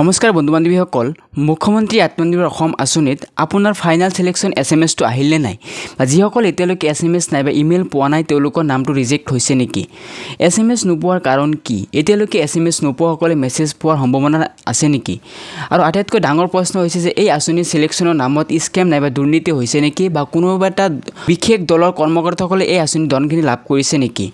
নমস্কাৰ বন্ধু বান্ধৱীসকল মুখ্যমন্ত্ৰী আত্মনিৰ্ভৰ অসম আঁচনিত আপোনাৰ ফাইনেল ছিলেকশ্যন এছ এম এছটো আহিলে নাই বা যিসকল এতিয়ালৈকে এছ এম এছ নাই বা ইমেইল পোৱা নাই তেওঁলোকৰ নামটো ৰিজেক্ট হৈছে নেকি এছ এম এছ নোপোৱাৰ কাৰণ কি এতিয়ালৈকে এছ এম এছ নোপোৱাসকলে মেছেজ পোৱাৰ সম্ভাৱনা আছে নেকি আৰু আটাইতকৈ ডাঙৰ প্ৰশ্ন হৈছে যে এই আঁচনিৰ ছিলেকশ্যনৰ নামত স্কেম নাইবা দুৰ্নীতি হৈছে নেকি বা কোনোবা এটা বিশেষ দলৰ কৰ্মকৰ্তাসকলে এই আঁচনিৰ ধনখিনি লাভ কৰিছে নেকি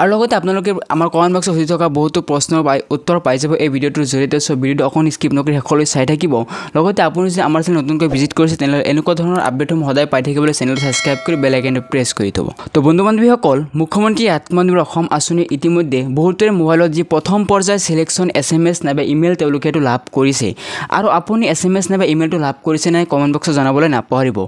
আৰু লগতে আপোনালোকে আমাৰ কমেণ্ট বক্সত সুধি থকা বহুতো প্ৰশ্ন পাই উত্তৰ পাই যাব এই ভিডিঅ'টোৰ জৰিয়তে চ' ভিডিঅ'টো অকণ স্কিপ নকৰি শেষলৈ চাই থাকিব লগতে আপুনি যদি আমাৰ চেনেল নতুনকৈ ভিজিট কৰিছে তেনেহ'লে এনেকুৱা ধৰণৰ আপডেটসমূহ সদায় পাই থাকিবলৈ চেনেলটো ছাবস্ক্ৰাইব কৰি বেলেগ প্ৰেছ কৰি থ'ব তো বন্ধু বান্ধৱীসকল মুখ্যমন্ত্ৰী আত্মনিৰ্ভৰ অসম আঁচনিৰ ইতিমধ্যে বহুতৰে মোবাইলত যি প্ৰথম পৰ্যায়ৰ চিলেকশ্যন এছ এম এছ নাইবা ইমেইল তেওঁলোকে এইটো লাভ কৰিছে আৰু আপুনি এছ এম এছ নাইবা ইমেইলটো লাভ কৰিছে নাই কমেণ্ট বক্সত জনাবলৈ নাপাহৰিব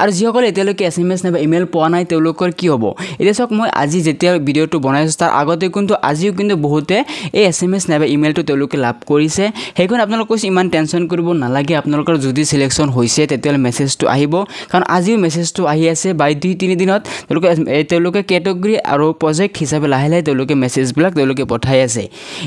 আৰু যিসকলে এতিয়ালৈকে এছ এম এছ নাইবা ইমেইল পোৱা নাই তেওঁলোকৰ কি হ'ব এতিয়া চাওক মই আজি যেতিয়া ভিডিঅ'টো বনাইছোঁ তাৰ আগতে কিন্তু আজিও কিন্তু বহুতে এই এছ এম এছ নাইবা ইমেইলটো তেওঁলোকে লাভ কৰিছে দেখুন আপোনালোকে কৈছে ইমান টেনশ্যন কৰিব নালাগে আপোনালোকৰ যদি চিলেকশ্যন হৈছে তেতিয়াহ'লে মেছেজটো আহিব কাৰণ আজিও মেছেজটো আহি আছে বাই দুই তিনিদিনত তেওঁলোকে তেওঁলোকে কেটেগৰি আৰু প্ৰজেক্ট হিচাপে লাহে লাহে তেওঁলোকে মেছেজবিলাক তেওঁলোকে পঠাই আছে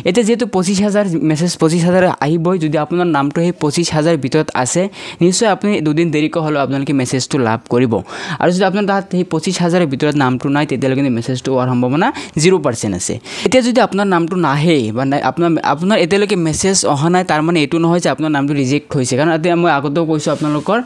এতিয়া যিহেতু পঁচিছ হাজাৰ মেছেজ পঁচিছ হাজাৰ আহিবই যদি আপোনাৰ নামটো সেই পঁচিছ হাজাৰ ভিতৰত আছে নিশ্চয় আপুনি দুদিন দেৰিকৈ হ'লেও আপোনালোকে মেছেজটো লাভ কৰিব আৰু যদি আপোনাৰ তাত সেই পঁচিছ হাজাৰৰ ভিতৰত নামটো নাই তেতিয়ালৈকে মেছেজটো হোৱাৰ সম্ভাৱনা জিৰ' পাৰ্চেণ্ট আছে এতিয়া যদি আপোনাৰ নামটো নাহে বা আপোনাৰ আপোনাৰ এতিয়ালৈকে মেছেজ অহা নাই তাৰমানে এইটো নহয় যে আপোনাৰ নামটো ৰিজেক্ট হৈছে কাৰণ এতিয়া মই আগতেও কৈছোঁ আপোনালোকৰ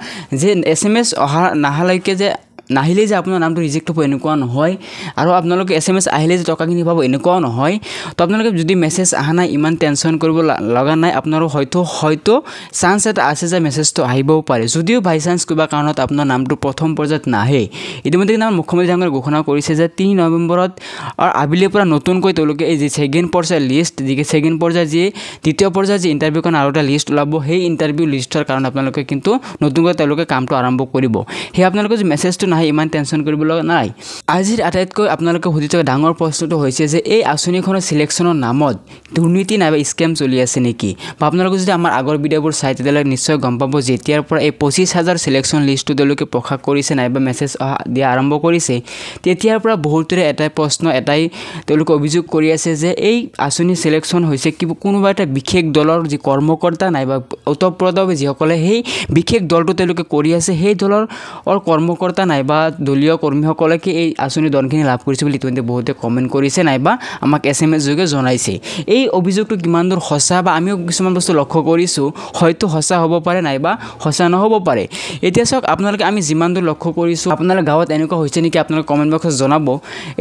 যে এছ এম এছ অহা নাহালৈকে যে নাহিলে যে আপোনাৰ নামটো ৰিজেক্ট হ'ব এনেকুৱা নহয় আৰু আপোনালোকে এছ এম এছ আহিলে যে টকাখিনি পাব এনেকুৱাও নহয় তো আপোনালোকে যদি মেছেজ অহা নাই ইমান টেনশ্যন কৰিব লগা নাই আপোনাৰো হয়তো হয়তো চান্স এটা আছে যে মেছেজটো আহিবও পাৰে যদিও বাই চান্স কিবা কাৰণত আপোনাৰ নামটো প্ৰথম পৰ্যায়ত নাহে ইতিমধ্যে কিন্তু আমাৰ মুখ্যমন্ত্ৰী ডাঙৰ ঘোষণা কৰিছে যে তিনি নৱেম্বৰত আবেলিৰ পৰা নতুনকৈ তেওঁলোকে এই যি ছেকেণ্ড পৰ্যায়ৰ লিষ্ট যি ছেকেণ্ড পৰ্যায়ৰ যি দ্বিতীয় পৰ্যায়ৰ যি ইণ্টাৰভিউ কাৰণে আৰু এটা লিষ্ট ওলাব সেই ইণ্টাৰভিউ লিষ্টৰ কাৰণে আপোনালোকে কিন্তু নতুনকৈ তেওঁলোকে কামটো আৰম্ভ কৰিব সেই আপোনালোকে যি মেছেজটো নাহে ইমান টেনশ্যন কৰিব নাই আজিৰ আটাইতকৈ আপোনালোকে সুধি থকা ডাঙৰ প্ৰশ্নটো হৈছে যে এই আঁচনিখনৰ চিলেকশ্যনৰ নামত দুৰ্নীতি নাইবা স্কেম চলি আছে নেকি বা আপোনালোকে যদি আমাৰ আগৰ ভিডিঅ'বোৰ চাই তেতিয়াহ'লে নিশ্চয় গম পাব যেতিয়াৰ পৰা এই পঁচিছ হাজাৰ চিলেকশ্যন লিষ্টটো তেওঁলোকে প্ৰকাশ কৰিছে নাইবা মেছেজ অহা দিয়া আৰম্ভ কৰিছে তেতিয়াৰ পৰা বহুতৰে এটাই প্ৰশ্ন এটাই তেওঁলোকে অভিযোগ কৰি আছে যে এই আঁচনি চিলেকশ্যন হৈছে কি কোনোবা এটা বিশেষ দলৰ যি কৰ্মকৰ্তা নাইবা ওতঃপ্ৰদ যিসকলে সেই বিশেষ দলটো তেওঁলোকে কৰি আছে সেই দলৰ কৰ্মকৰ্তা নাই নাইবা দলীয় কৰ্মীসকলে কি এই আঁচনিৰ ধনখিনি লাভ কৰিছে বুলি ইতিমধ্যে বহুতে কমেণ্ট কৰিছে নাইবা আমাক এছ এম এছ যোগে জনাইছে এই অভিযোগটো কিমান দূৰ সঁচা বা আমিও কিছুমান বস্তু লক্ষ্য কৰিছোঁ হয়তো সঁচা হ'ব পাৰে নাইবা সঁচা নহ'ব পাৰে এতিয়া চাওক আপোনালোকে আমি যিমান দূৰ লক্ষ্য কৰিছোঁ আপোনালোকে গাঁৱত এনেকুৱা হৈছে নেকি আপোনালোকে কমেণ্ট বক্সত জনাব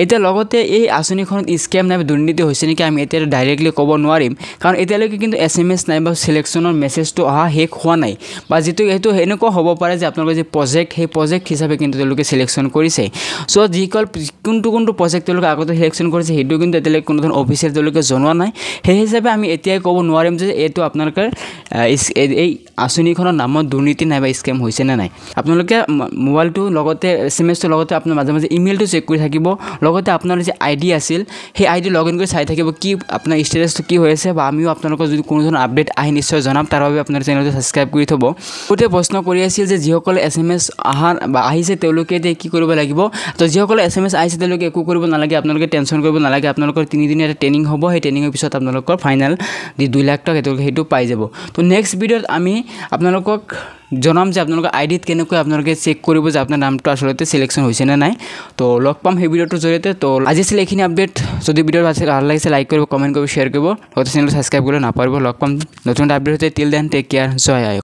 এতিয়া লগতে এই আঁচনিখনত স্কেম নাইবা দুৰ্নীতি হৈছে নেকি আমি এতিয়া ডাইৰেক্টলি ক'ব নোৱাৰিম কাৰণ এতিয়ালৈকে কিন্তু এছ এম এছ নাইবা চিলেকশ্যনৰ মেছেজটো অহা শেষ হোৱা নাই বা যিটো সেইটো এনেকুৱা হ'ব পাৰে যে আপোনালোকৰ যি প্ৰজেক্ট সেই প্ৰজেক্ট হিচাপে কিন্তু তেওঁলোকে তেওঁলোকে ছিলেকশ্যন কৰিছে চ' যিসকল কোনটো কোনটো প্ৰজেক্ট তেওঁলোকে আগতে চিলেকশ্যন কৰিছে সেইটো কিন্তু এতিয়ালৈকে কোনো ধৰণৰ অফিচিয়েল তেওঁলোকে জনোৱা নাই সেই হিচাপে আমি এতিয়াই ক'ব নোৱাৰিম যে এইটো আপোনালোকে এই আঁচনিখনৰ নামত দুৰ্নীতি নাই বা স্কেম হৈছে নে নাই আপোনালোকে মোবাইলটো লগতে এছ এম এছটো লগতে আপোনাৰ মাজে মাজে ইমেইলটো চেক কৰি থাকিব লগতে আপোনাৰ যি আই ডি আছিল সেই আই ডি লগ ইন কৰি চাই থাকিব কি আপোনাৰ ষ্টেটাছটো কি হৈ আছে বা আমিও আপোনালোকৰ যদি কোনো ধৰণৰ আপডেট আহি নিশ্চয় জনাম তাৰ বাবে আপোনাৰ চেনেলটো ছাবস্ক্ৰাইব কৰি থ'ব গোটেই প্ৰশ্ন কৰি আছিল যে যিসকলে এছ এম এছ অহা বা আহিছে তেওঁলোকে তেওঁলোকে এতিয়া কি কৰিব লাগিব তো যিসকলে এছ এম এছ আহিছে তেওঁলোকে একো কৰিব নালাগে আপোনালোকে টেনশ্যন কৰিব নালাগে আপোনালোকৰ তিনিদিনীয়া এটা ট্ৰেইনিং হ'ব সেই ট্ৰেইনিঙৰ পিছত আপোনালোকৰ ফাইনেল যি দুই লাখ টকা তেওঁলোকে সেইটো পাই যাব তো নেক্সট ভিডিঅ'ত আমি আপোনালোকক জনাম যে আপোনালোকৰ আই ডিত কেনেকৈ আপোনালোকে চেক কৰিব যে আপোনাৰ নামটো আচলতে চিলেকশ্যন হৈছে নে নাই তো লগ পাম সেই ভিডিঅ'টোৰ জৰিয়তে তো আজি আছিলে এইখিনি আপডেট যদি ভিডিঅ' ভাল ভাল লাগিছে লাইক কৰিব কমেণ্ট কৰিব শ্বেয়াৰ কৰিব লগতে চেনেলটো ছাবস্ক্ৰাইব কৰিব নাপাৰিব লগ পাম নতুন এটা আপডেট হৈছে টিল দেন টেক কেয়াৰ জয় আয়ক